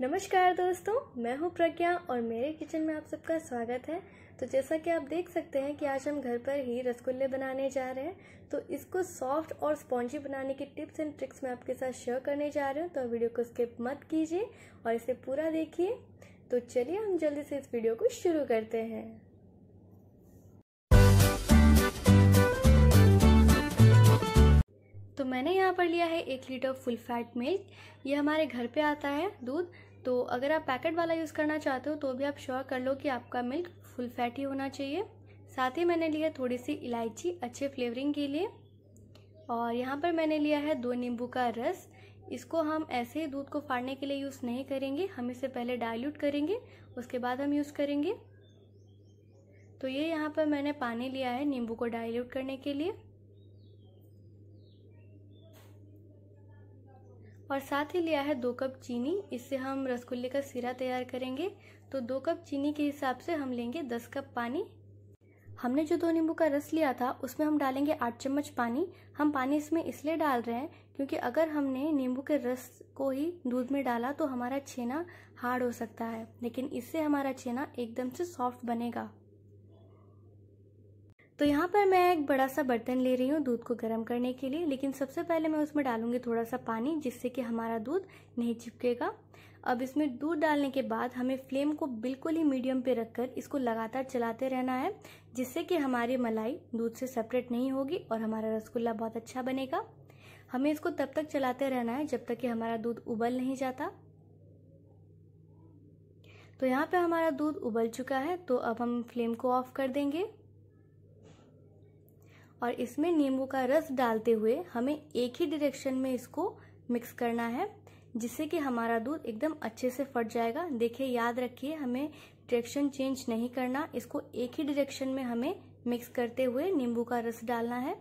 नमस्कार दोस्तों मैं हूँ प्रज्ञा और मेरे किचन में आप सबका स्वागत है तो जैसा कि आप देख सकते हैं कि आज हम घर पर ही रसगुल्ले बनाने जा रहे हैं तो इसको सॉफ्ट और स्पॉन्जी बनाने की टिप्स एंड ट्रिक्स मैं आपके साथ शेयर करने जा रही हूँ तो वीडियो को स्किप मत कीजिए और इसे पूरा देखिए तो चलिए हम जल्दी से इस वीडियो को शुरू करते हैं तो मैंने यहाँ पर लिया है एक लीटर फुल फैट मिल्क ये हमारे घर पे आता है दूध तो अगर आप पैकेट वाला यूज़ करना चाहते हो तो भी आप श्योर कर लो कि आपका मिल्क फुल फैट ही होना चाहिए साथ ही मैंने लिया थोड़ी सी इलायची अच्छे फ्लेवरिंग के लिए और यहाँ पर मैंने लिया है दो नींबू का रस इसको हम ऐसे ही दूध को फाड़ने के लिए यूज़ नहीं करेंगे हम इसे पहले डाइल्यूट करेंगे उसके बाद हम यूज़ करेंगे तो ये यहाँ पर मैंने पानी लिया है नींबू को डाइल्यूट करने के लिए और साथ ही लिया है दो कप चीनी इससे हम रसगुल्ले का सिरा तैयार करेंगे तो दो कप चीनी के हिसाब से हम लेंगे दस कप पानी हमने जो दो नींबू का रस लिया था उसमें हम डालेंगे आठ चम्मच पानी हम पानी इसमें इसलिए डाल रहे हैं क्योंकि अगर हमने नींबू के रस को ही दूध में डाला तो हमारा छेना हार्ड हो सकता है लेकिन इससे हमारा छेना एकदम से सॉफ्ट बनेगा तो यहाँ पर मैं एक बड़ा सा बर्तन ले रही हूँ दूध को गर्म करने के लिए लेकिन सबसे पहले मैं उसमें डालूँगी थोड़ा सा पानी जिससे कि हमारा दूध नहीं चिपकेगा अब इसमें दूध डालने के बाद हमें फ्लेम को बिल्कुल ही मीडियम पे रखकर इसको लगातार चलाते रहना है जिससे कि हमारी मलाई दूध से सेपरेट नहीं होगी और हमारा रसगुल्ला बहुत अच्छा बनेगा हमें इसको तब तक चलाते रहना है जब तक कि हमारा दूध उबल नहीं जाता तो यहाँ पे हमारा दूध उबल चुका है तो अब हम फ्लेम को ऑफ कर देंगे और इसमें नींबू का रस डालते हुए हमें एक ही डायरेक्शन में इसको मिक्स करना है जिससे कि हमारा दूध एकदम अच्छे से फट जाएगा देखिए याद रखिए हमें डायरेक्शन चेंज नहीं करना इसको एक ही डायरेक्शन में हमें मिक्स करते हुए नींबू का रस डालना है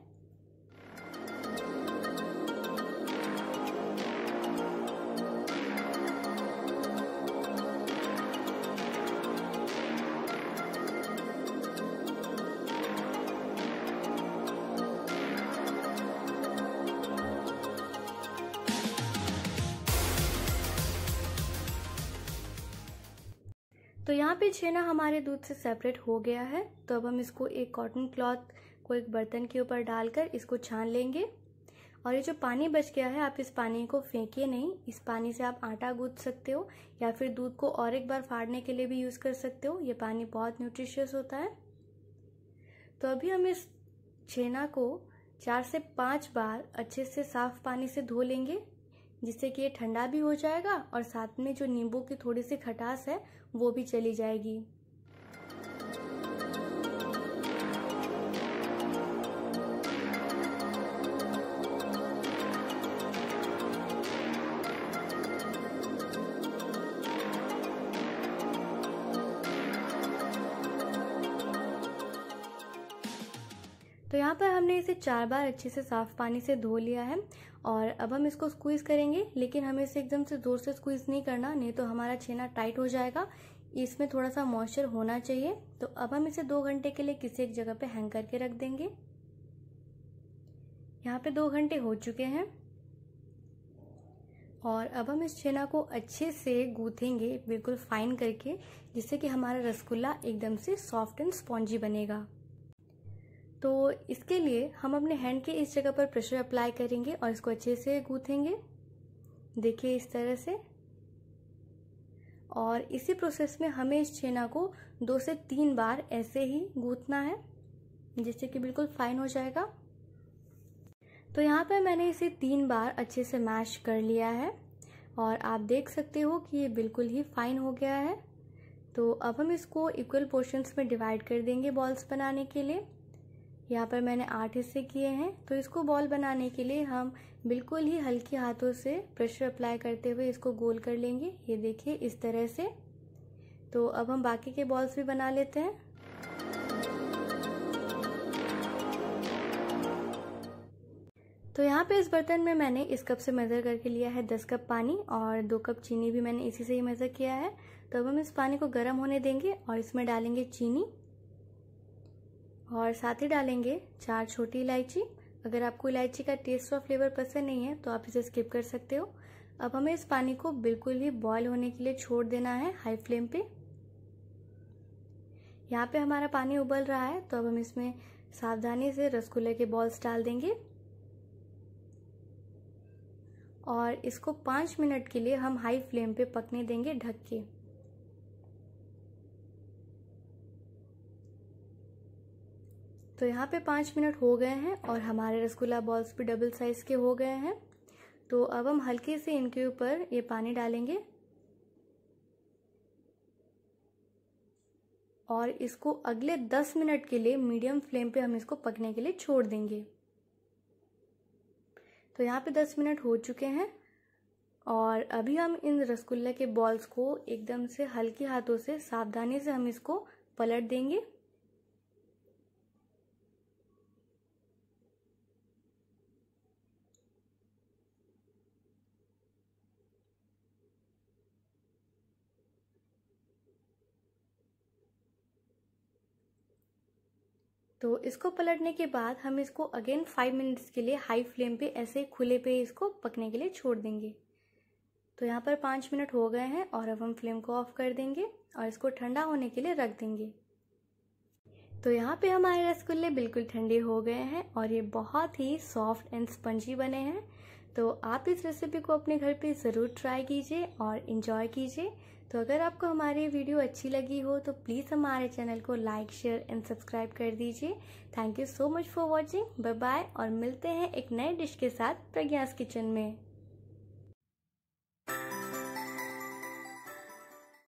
तो यहाँ पे छेना हमारे दूध से सेपरेट हो गया है तो अब हम इसको एक कॉटन क्लॉथ को एक बर्तन के ऊपर डालकर इसको छान लेंगे और ये जो पानी बच गया है आप इस पानी को फेंकिए नहीं इस पानी से आप आटा गूंथ सकते हो या फिर दूध को और एक बार फाड़ने के लिए भी यूज़ कर सकते हो ये पानी बहुत न्यूट्रिशियस होता है तो अभी हम इस छेना को चार से पाँच बार अच्छे से साफ पानी से धो लेंगे जिससे कि ये ठंडा भी हो जाएगा और साथ में जो नींबू की थोड़ी सी खटास है वो भी चली जाएगी तो यहाँ पर हमने इसे चार बार अच्छे से साफ़ पानी से धो लिया है और अब हम इसको स्क्वीज़ करेंगे लेकिन हमें इसे एकदम से ज़ोर से स्क्वीज़ नहीं करना नहीं तो हमारा छेना टाइट हो जाएगा इसमें थोड़ा सा मॉइस्चर होना चाहिए तो अब हम इसे दो घंटे के लिए किसी एक जगह पे हैंग करके रख देंगे यहाँ पे दो घंटे हो चुके हैं और अब हम इस छेना को अच्छे से गूथेंगे बिल्कुल फाइन करके जिससे कि हमारा रसगुल्ला एकदम से सॉफ्ट एंड स्पॉन्जी बनेगा तो इसके लिए हम अपने हैंड के इस जगह पर प्रेशर अप्लाई करेंगे और इसको अच्छे से गूथेंगे देखिए इस तरह से और इसी प्रोसेस में हमें इस छेना को दो से तीन बार ऐसे ही गूँथना है जिससे कि बिल्कुल फाइन हो जाएगा तो यहाँ पर मैंने इसे तीन बार अच्छे से मैश कर लिया है और आप देख सकते हो कि ये बिल्कुल ही फाइन हो गया है तो अब हम इसको इक्वल पोर्शंस में डिवाइड कर देंगे बॉल्स बनाने के लिए यहाँ पर मैंने आठ हिस्से किए हैं तो इसको बॉल बनाने के लिए हम बिल्कुल ही हल्के हाथों से प्रेशर अप्लाई करते हुए इसको गोल कर लेंगे ये देखिए इस तरह से तो अब हम बाकी के बॉल्स भी बना लेते हैं तो यहाँ पे इस बर्तन में मैंने इस कप से मेज़र करके लिया है दस कप पानी और दो कप चीनी भी मैंने इसी से ही मेज़र किया है तो अब हम इस पानी को गर्म होने देंगे और इसमें डालेंगे चीनी और साथ ही डालेंगे चार छोटी इलायची अगर आपको इलायची का टेस्ट और फ्लेवर पसंद नहीं है तो आप इसे स्किप कर सकते हो अब हमें इस पानी को बिल्कुल ही बॉयल होने के लिए छोड़ देना है हाई फ्लेम पे यहाँ पे हमारा पानी उबल रहा है तो अब हम इसमें सावधानी से रसगुल्ले के बॉल्स डाल देंगे और इसको पाँच मिनट के लिए हम हाई फ्लेम पे पकने देंगे ढक के तो यहाँ पे पाँच मिनट हो गए हैं और हमारे रसगुल्ला बॉल्स भी डबल साइज़ के हो गए हैं तो अब हम हल्के से इनके ऊपर ये पानी डालेंगे और इसको अगले दस मिनट के लिए मीडियम फ्लेम पे हम इसको पकने के लिए छोड़ देंगे तो यहाँ पे दस मिनट हो चुके हैं और अभी हम इन रसगुल्ला के बॉल्स को एकदम से हल्के हाथों से सावधानी से हम इसको पलट देंगे तो इसको पलटने के बाद हम इसको अगेन फाइव मिनट्स के लिए हाई फ्लेम पे ऐसे खुले पे इसको पकने के लिए छोड़ देंगे तो यहाँ पर पाँच मिनट हो गए हैं और अब हम फ्लेम को ऑफ कर देंगे और इसको ठंडा होने के लिए रख देंगे तो यहाँ पे हमारे रसगुल्ले बिल्कुल ठंडे हो गए हैं और ये बहुत ही सॉफ्ट एंड स्पंजी बने हैं तो आप इस रेसिपी को अपने घर पे ज़रूर ट्राई कीजिए और इन्जॉय कीजिए तो अगर आपको हमारी वीडियो अच्छी लगी हो तो प्लीज़ हमारे चैनल को लाइक शेयर एंड सब्सक्राइब कर दीजिए thank you so much for watching bye bye और मिलते हैं एक नए डिश के साथ प्रज्ञास किचन में